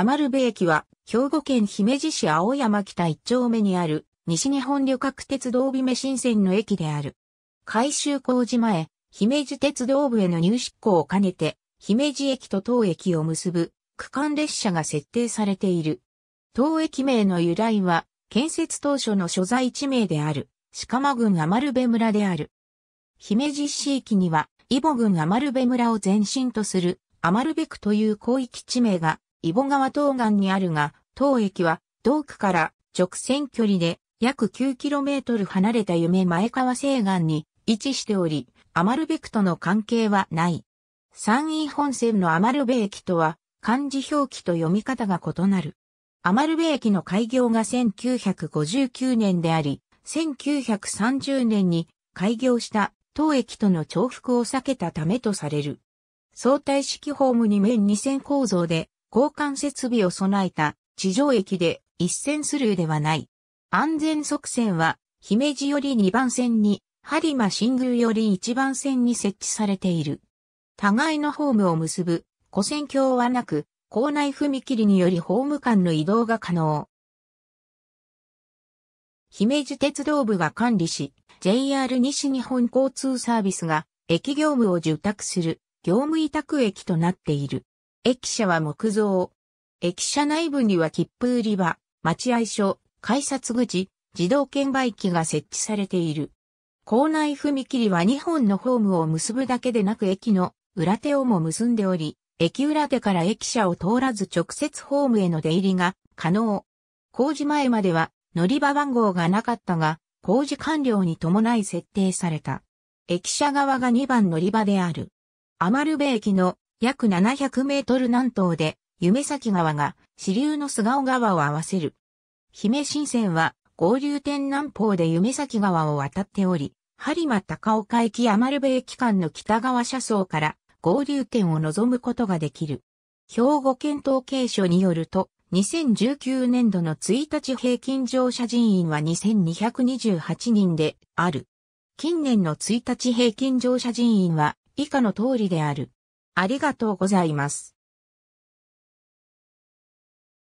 アマルベ駅は、兵庫県姫路市青山北一丁目にある、西日本旅客鉄道姫目新線の駅である。改修工事前、姫路鉄道部への入出港を兼ねて、姫路駅と当駅を結ぶ区間列車が設定されている。当駅名の由来は、建設当初の所在地名である、鹿間郡余部村である。姫路市域には、揖保郡余部村を前身とする、余ベ区という広域地名がイボ川東岸にあるが、当駅は、東区から直線距離で約 9km 離れた夢前川西岸に位置しており、アマルベクとの関係はない。山陰本線のアマルベ駅とは漢字表記と読み方が異なる。アマルベ駅の開業が1959年であり、1930年に開業した当駅との重複を避けたためとされる。相対式ホームに面2線構造で、交換設備を備えた地上駅で一線スルーではない。安全側線は姫路より2番線に、播磨新宮より1番線に設置されている。互いのホームを結ぶ古線橋はなく、校内踏切によりホーム間の移動が可能。姫路鉄道部が管理し、JR 西日本交通サービスが駅業務を受託する業務委託駅となっている。駅舎は木造。駅舎内部には切符売り場、待合所、改札口、自動券売機が設置されている。構内踏切は2本のホームを結ぶだけでなく駅の裏手をも結んでおり、駅裏手から駅舎を通らず直接ホームへの出入りが可能。工事前までは乗り場番号がなかったが、工事完了に伴い設定された。駅舎側が2番乗り場である。余部駅の約700メートル南東で、夢崎川が支流の菅尾川を合わせる。姫新線は合流点南方で夢崎川を渡っており、播磨高岡駅余部駅間の北側車窓から合流点を望むことができる。兵庫県統計所によると、2019年度の1日平均乗車人員は2228人である。近年の1日平均乗車人員は以下の通りである。ありがとうございます。